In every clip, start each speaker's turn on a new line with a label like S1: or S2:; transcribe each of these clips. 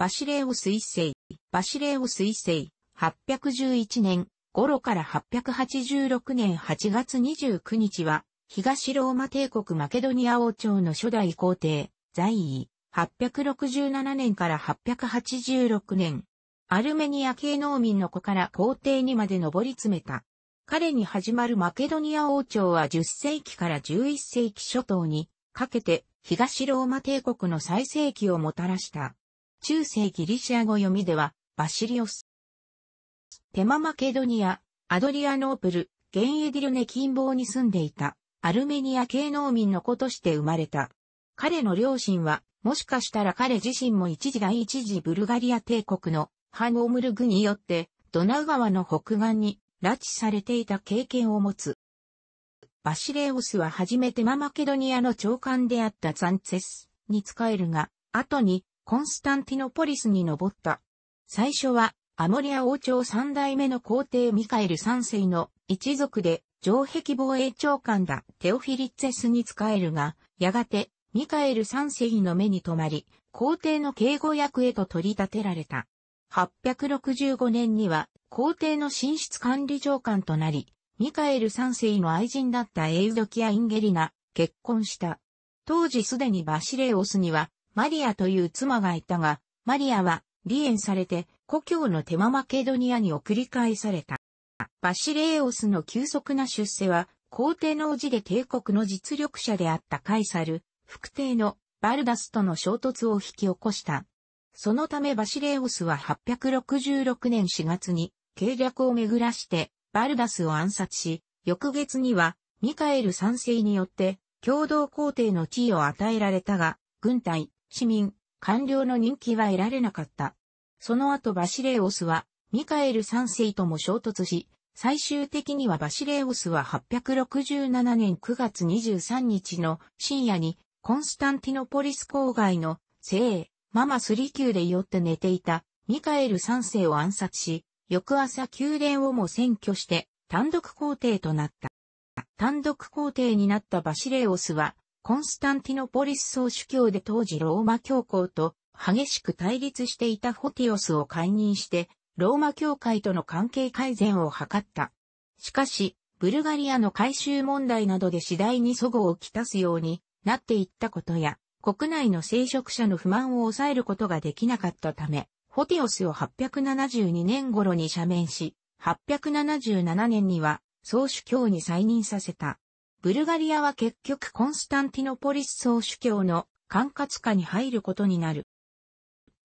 S1: バシレオ彗星、バシレオ彗星、811年頃から886年8月29日は、東ローマ帝国マケドニア王朝の初代皇帝、在位、867年から886年、アルメニア系農民の子から皇帝にまで上り詰めた。彼に始まるマケドニア王朝は10世紀から11世紀初頭にかけて東ローマ帝国の最盛期をもたらした。中世ギリシア語読みでは、バシリオス。テママケドニア、アドリアノープル、ゲンエディルネ近傍に住んでいた、アルメニア系農民の子として生まれた。彼の両親は、もしかしたら彼自身も一時第一次ブルガリア帝国のハンオムルグによって、ドナウ川の北岸に拉致されていた経験を持つ。バシレオスは初めてママケドニアの長官であったザンツェスに仕えるが、後にコンスタンティノポリスに登った。最初は、アモリア王朝三代目の皇帝ミカエル三世の一族で、城壁防衛長官だテオフィリッツェスに仕えるが、やがて、ミカエル三世の目に留まり、皇帝の警護役へと取り立てられた。865年には、皇帝の寝室管理長官となり、ミカエル三世の愛人だったエウドキア・インゲリナ、結婚した。当時すでにバシレオスにはマリアという妻がいたが、マリアは離縁されて故郷の手間マケドニアに送り返された。バシレーオスの急速な出世は、皇帝の叔父で帝国の実力者であったカイサル、副帝のバルダスとの衝突を引き起こした。そのためバシレーオスは866年4月に、計略を巡らして、バルダスを暗殺し、翌月には、ミカエル三世によって、共同皇帝の地位を与えられたが、軍隊、市民、官僚の人気は得られなかった。その後バシレオスはミカエル3世とも衝突し、最終的にはバシレオスは867年9月23日の深夜にコンスタンティノポリス郊外の聖ママスリ宮で酔って寝ていたミカエル3世を暗殺し、翌朝宮殿をも占拠して単独皇帝となった。単独皇帝になったバシレオスはコンスタンティノポリス総主教で当時ローマ教皇と激しく対立していたホティオスを解任して、ローマ教会との関係改善を図った。しかし、ブルガリアの改修問題などで次第に祖語をきたすようになっていったことや、国内の聖職者の不満を抑えることができなかったため、ホティオスを872年頃に赦免し、877年には総主教に再任させた。ブルガリアは結局コンスタンティノポリス総主教の管轄下に入ることになる。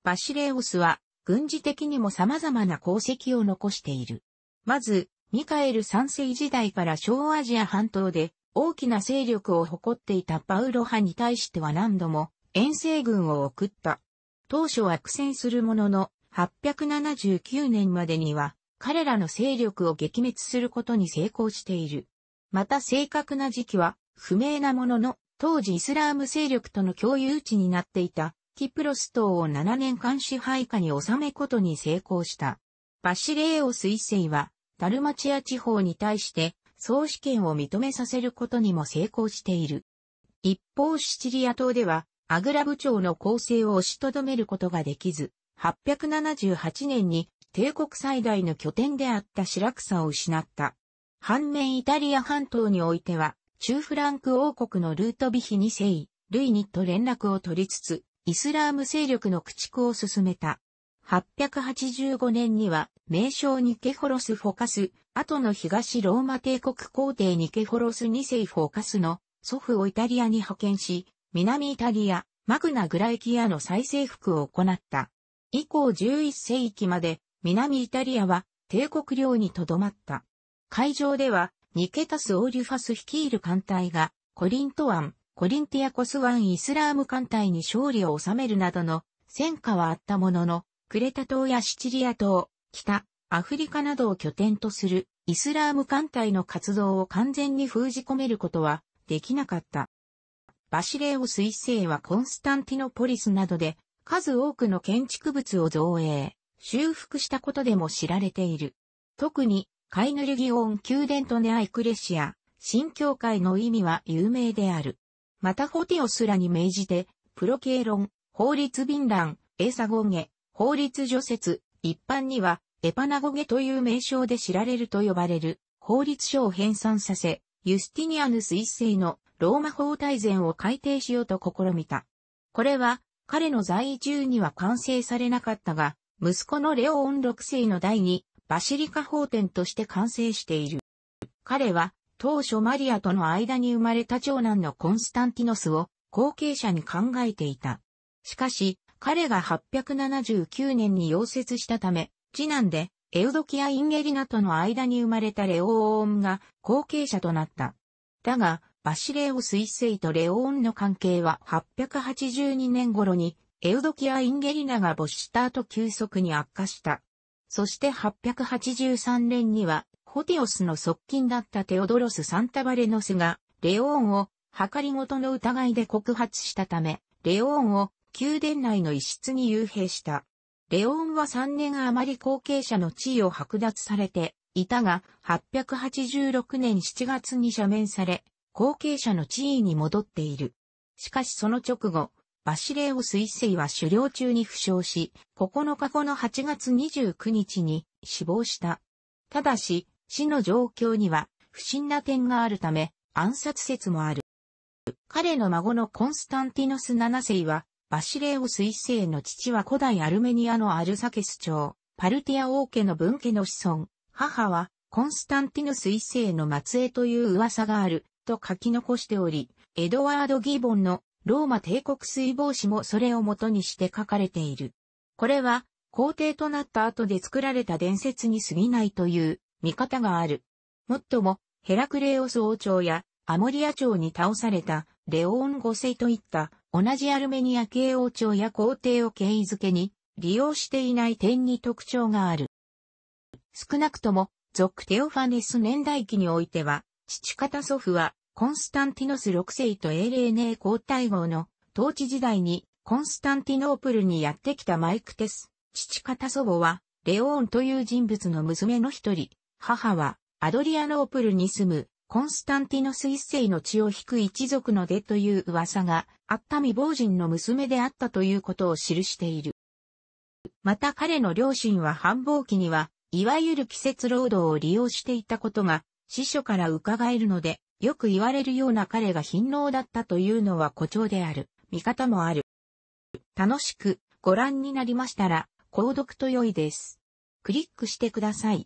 S1: バシレオスは軍事的にも様々な功績を残している。まず、ミカエル三世時代から小アジア半島で大きな勢力を誇っていたパウロ派に対しては何度も遠征軍を送った。当初は苦戦するものの、879年までには彼らの勢力を撃滅することに成功している。また正確な時期は不明なものの、当時イスラーム勢力との共有地になっていた、キプロス島を7年間支配下に収めことに成功した。バシレーオス一世は、ダルマチア地方に対して、総主権を認めさせることにも成功している。一方シチリア島では、アグラ部長の構成を押しとどめることができず、878年に帝国最大の拠点であったシラクサを失った。反面イタリア半島においては、中フランク王国のルートビヒ二世、ルイニと連絡を取りつつ、イスラーム勢力の駆逐を進めた。885年には、名称ニケホロス・フォカス、後の東ローマ帝国皇帝ニケホロス2世フォカスの祖父をイタリアに派遣し、南イタリア、マグナ・グライキアの再征服を行った。以降11世紀まで、南イタリアは帝国領に留まった。会場では、ニケタス・オーリュファス率いる艦隊が、コリント湾、コリンティアコス湾イスラーム艦隊に勝利を収めるなどの戦果はあったものの、クレタ島やシチリア島、北、アフリカなどを拠点とするイスラーム艦隊の活動を完全に封じ込めることはできなかった。バシレオス一世はコンスタンティノポリスなどで数多くの建築物を造営、修復したことでも知られている。特にカイヌルギオン宮殿とネアイクレシア、新教会の意味は有名である。またホティオスらに命じて、プロケーロン、法律便乱、エサゴゲ、法律除雪、一般には、エパナゴゲという名称で知られると呼ばれる、法律書を編纂させ、ユスティニアヌス一世のローマ法大全を改定しようと試みた。これは、彼の在位中には完成されなかったが、息子のレオオン六世の第二、バシリカ法典として完成している。彼は、当初マリアとの間に生まれた長男のコンスタンティノスを後継者に考えていた。しかし、彼が879年に溶接したため、次男でエウドキア・インゲリナとの間に生まれたレオーンが後継者となった。だが、バシレオ彗星とレオーンの関係は882年頃にエウドキア・インゲリナが没した後急速に悪化した。そして883年には、ホティオスの側近だったテオドロス・サンタバレノスが、レオーンを、計りごとの疑いで告発したため、レオーンを宮殿内の一室に幽閉した。レオーンは3年余り後継者の地位を剥奪されていたが、886年7月に赦免され、後継者の地位に戻っている。しかしその直後、バシレオス一世は狩猟中に負傷し、9日後の8月29日に死亡した。ただし、死の状況には不審な点があるため、暗殺説もある。彼の孫のコンスタンティノス7世は、バシレオス一世の父は古代アルメニアのアルサケス朝、パルティア王家の分家の子孫、母はコンスタンティヌス一世の末裔という噂がある、と書き残しており、エドワード・ギボンのローマ帝国水防史もそれを元にして書かれている。これは、皇帝となった後で作られた伝説に過ぎないという見方がある。もっとも、ヘラクレオス王朝やアモリア朝に倒されたレオーン五世といった同じアルメニア系王朝や皇帝を経緯づけに利用していない点に特徴がある。少なくとも、属テオファネス年代記においては、父方祖父はコンスタンティノス6世とエレーネー皇太后の統治時代にコンスタンティノープルにやってきたマイクテス、父方祖母はレオーンという人物の娘の一人、母はアドリアノープルに住むコンスタンティノス一世の血を引く一族の出という噂があった未亡人の娘であったということを記している。また彼の両親は繁忙期には、いわゆる季節労働を利用していたことが、司書から伺えるので、よく言われるような彼が貧乏だったというのは誇張である、見方もある。楽しくご覧になりましたら、購読と良いです。クリックしてください。